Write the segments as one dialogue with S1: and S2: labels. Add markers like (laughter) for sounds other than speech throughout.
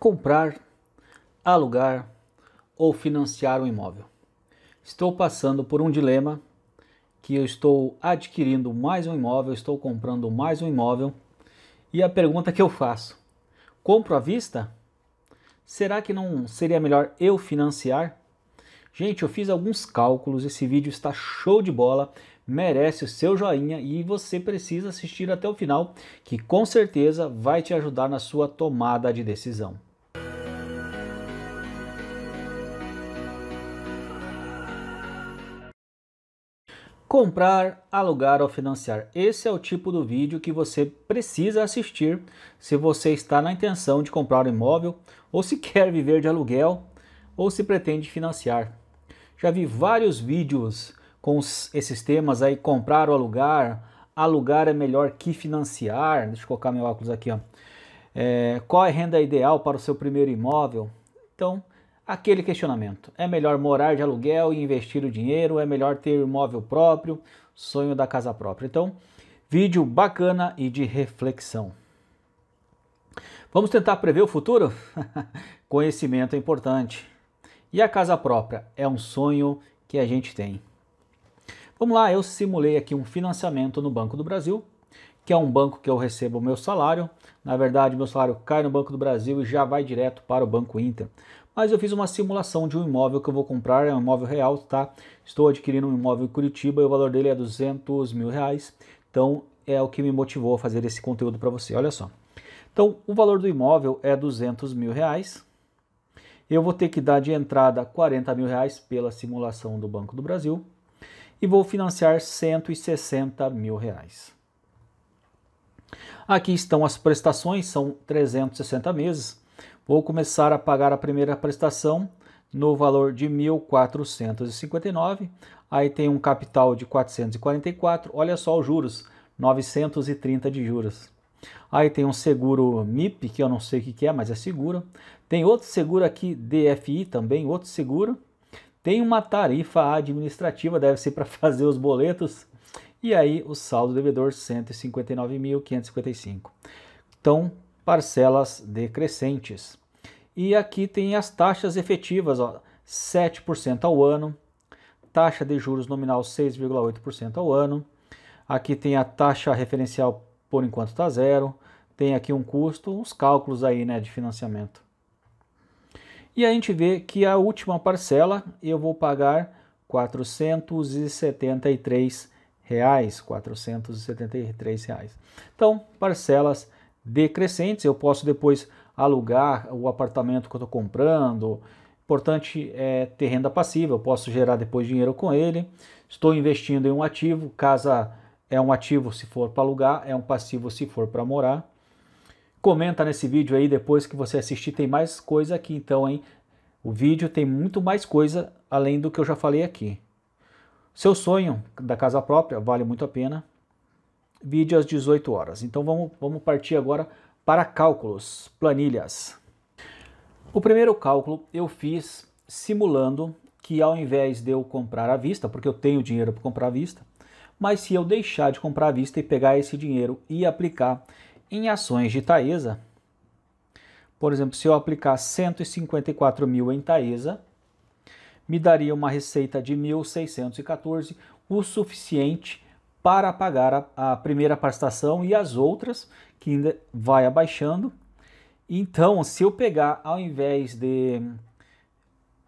S1: comprar, alugar ou financiar um imóvel. Estou passando por um dilema que eu estou adquirindo mais um imóvel, estou comprando mais um imóvel e a pergunta que eu faço: compro à vista? Será que não seria melhor eu financiar? Gente, eu fiz alguns cálculos, esse vídeo está show de bola, merece o seu joinha e você precisa assistir até o final, que com certeza vai te ajudar na sua tomada de decisão. comprar, alugar ou financiar. Esse é o tipo do vídeo que você precisa assistir se você está na intenção de comprar um imóvel ou se (laughs) quer viver de aluguel ou se pretende financiar. Já vi vários vídeos com esses temas aí, comprar ou alugar, alugar é melhor que financiar, deixa eu colocar meu óculos aqui, ó. É, qual é a renda ideal para o seu primeiro imóvel? Então, aquele questionamento. É melhor morar de aluguel e investir o dinheiro? É melhor ter imóvel próprio? Sonho da casa própria. Então, vídeo bacana e de reflexão. Vamos tentar prever o futuro? (laughs) Conhecimento é importante. E a casa própria é um sonho que a gente tem. Vamos lá, eu simulei aqui um financiamento no Banco do Brasil, que é um banco que eu recebo o meu salário. Na verdade, meu salário cai no Banco do Brasil e já vai direto para o Banco Inter mas eu fiz uma simulação de um imóvel que eu vou comprar, é um imóvel real, tá? Estou adquirindo um imóvel em Curitiba e o valor dele é 200 mil reais, então é o que me motivou a fazer esse conteúdo para você, olha só. Então, o valor do imóvel é 200 mil reais, eu vou ter que dar de entrada 40 mil reais pela simulação do Banco do Brasil e vou financiar 160 mil reais. Aqui estão as prestações, são 360 meses vou começar a pagar a primeira prestação no valor de 1.459. Aí tem um capital de 444. Olha só os juros, 930 de juros. Aí tem um seguro MIP, que eu não sei o que é, mas é seguro. Tem outro seguro aqui, DFI também, outro seguro. Tem uma tarifa administrativa, deve ser para (laughs) fazer os boletos. E aí o saldo devedor 159.555. Então, parcelas decrescentes. E aqui tem as taxas efetivas, ó, 7% ao ano, taxa de juros nominal 6,8% ao ano. Aqui tem a taxa referencial por enquanto está zero. Tem aqui um custo, uns cálculos aí né, de financiamento. E a gente vê que a última parcela eu vou pagar R$ 473. Reais, 473 reais. Então, parcelas decrescentes, eu posso depois alugar o apartamento que eu estou comprando. Importante é ter renda passiva, eu posso gerar depois dinheiro com ele. Estou investindo em um ativo, casa é um ativo se for para alugar, é um passivo se for para morar. Comenta nesse vídeo aí depois que você assistir, tem mais coisa aqui então, hein? O vídeo tem muito mais coisa além do que eu já falei aqui. Seu sonho da casa própria vale muito a pena. Vídeo às 18 horas. Então vamos, vamos partir agora para cálculos, planilhas. O primeiro cálculo eu fiz simulando que ao invés de eu comprar à vista, porque eu tenho dinheiro para comprar à vista, mas se eu deixar de comprar à vista e pegar esse dinheiro e aplicar em ações de Taesa, por exemplo, se eu aplicar 154 mil em Taesa, me daria uma receita de 1.614, o suficiente para pagar a, a primeira prestação e as outras que ainda vai abaixando. Então, se eu pegar ao invés de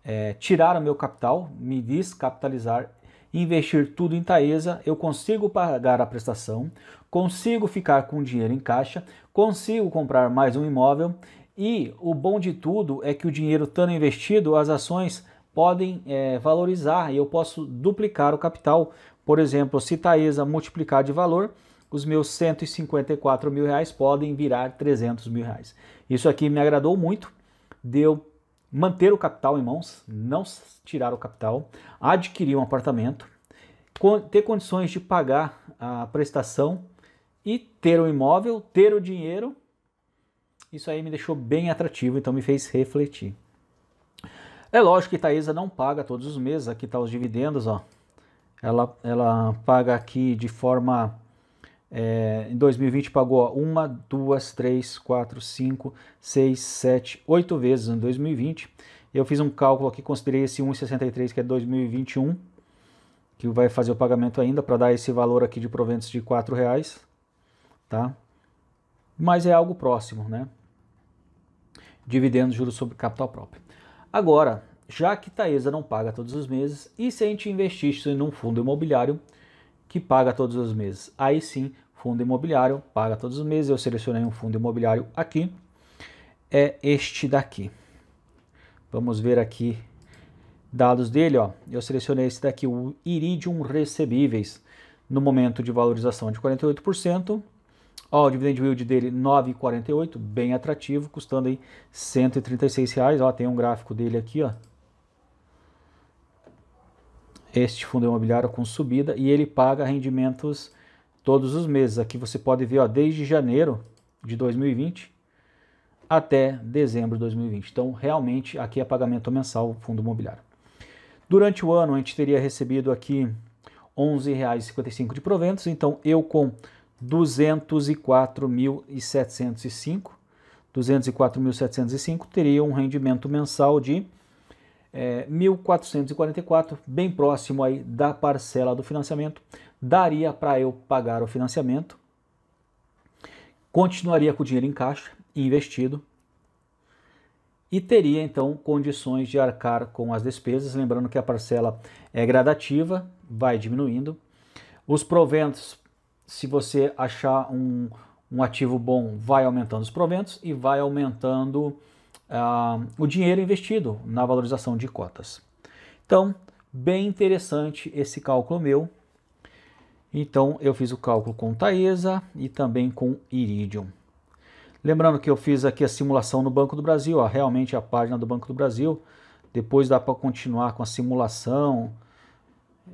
S1: é, tirar o meu capital, me descapitalizar, investir tudo em Taesa, eu consigo pagar a prestação, consigo ficar com dinheiro em caixa, consigo comprar mais um imóvel e o bom de tudo é que o dinheiro estando investido, as ações podem é, valorizar e eu posso duplicar o capital. Por exemplo, se Taesa multiplicar de valor, os meus 154 mil reais podem virar 300 mil reais. Isso aqui me agradou muito, deu manter o capital em mãos, não tirar o capital, adquirir um apartamento, ter condições de pagar a prestação e ter o um imóvel, ter o dinheiro. Isso aí me deixou bem atrativo, então me fez refletir. É lógico que Taesa não paga todos os meses, aqui tá os dividendos, ó. Ela, ela paga aqui de forma. É, em 2020 pagou uma duas três quatro cinco seis sete oito vezes em 2020. Eu fiz um cálculo aqui, considerei esse 1,63 que é 2021, que vai fazer o pagamento ainda para dar esse valor aqui de proventos de R$ reais, tá? Mas é algo próximo, né? Dividendos, juros sobre capital próprio. Agora, já que Taesa não paga todos os meses, e se a gente investisse num fundo imobiliário que paga todos os meses? Aí sim, fundo imobiliário paga todos os meses. Eu selecionei um fundo imobiliário aqui, é este daqui. Vamos ver aqui dados dele, ó. Eu selecionei esse daqui, o Iridium Recebíveis, no momento de valorização de 48%, Ó, o dividend yield dele 9,48, bem atrativo, custando aí 136 reais. Ó, tem um gráfico dele aqui, ó. Este fundo imobiliário com subida e ele paga rendimentos todos os meses. Aqui você pode ver, ó, desde janeiro de 2020 até dezembro de 2020. Então, realmente, aqui é pagamento mensal fundo imobiliário. Durante o ano, a gente teria recebido aqui R$ 11,55 de proventos. Então, eu com 204.705. teria um rendimento mensal de é, 1.444, bem próximo aí da parcela do financiamento. Daria para eu pagar o financiamento, continuaria com o dinheiro em caixa, investido, e teria então condições de arcar com as despesas, lembrando que a parcela é gradativa, vai diminuindo. Os proventos se você achar um, um ativo bom, vai aumentando os proventos e vai aumentando uh, o dinheiro investido na valorização de cotas. Então, bem interessante esse cálculo meu. Então, eu fiz o cálculo com Taesa e também com Iridium. Lembrando que eu fiz aqui a simulação no Banco do Brasil, ó, realmente a página do Banco do Brasil. Depois dá para continuar com a simulação,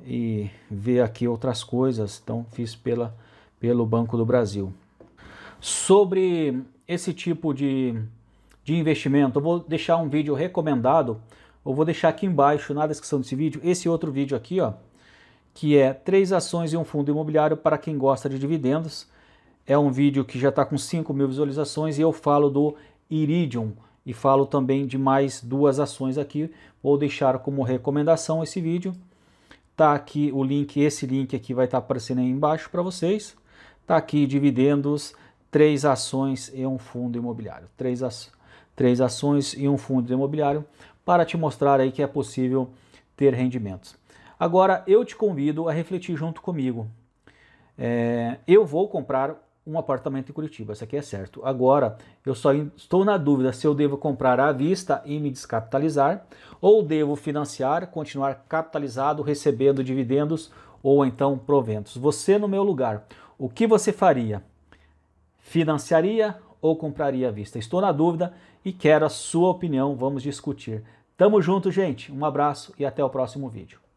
S1: e ver aqui outras coisas. Então, fiz pela, pelo Banco do Brasil. Sobre esse tipo de, de investimento, eu vou deixar um vídeo recomendado. Eu vou deixar aqui embaixo, na descrição desse vídeo, esse outro vídeo aqui, ó, que é três ações e um fundo imobiliário para quem gosta de dividendos. É um vídeo que já está com 5 mil visualizações e eu falo do Iridium e falo também de mais duas ações aqui. Vou deixar como recomendação esse vídeo. Tá aqui o link, esse link aqui vai estar tá aparecendo aí embaixo para vocês. Tá aqui dividendos, três ações e um fundo imobiliário. Três, aço, três ações e um fundo imobiliário para te mostrar aí que é possível ter rendimentos. Agora eu te convido a refletir junto comigo. É, eu vou comprar um apartamento em Curitiba, isso aqui é certo. Agora, eu só estou na dúvida se eu devo comprar à vista e me descapitalizar, ou devo financiar, continuar capitalizado, recebendo dividendos ou então proventos. Você no meu lugar, o que você faria? Financiaria ou compraria à vista? Estou na dúvida e quero a sua opinião, vamos discutir. Tamo junto, gente. Um abraço e até o próximo vídeo.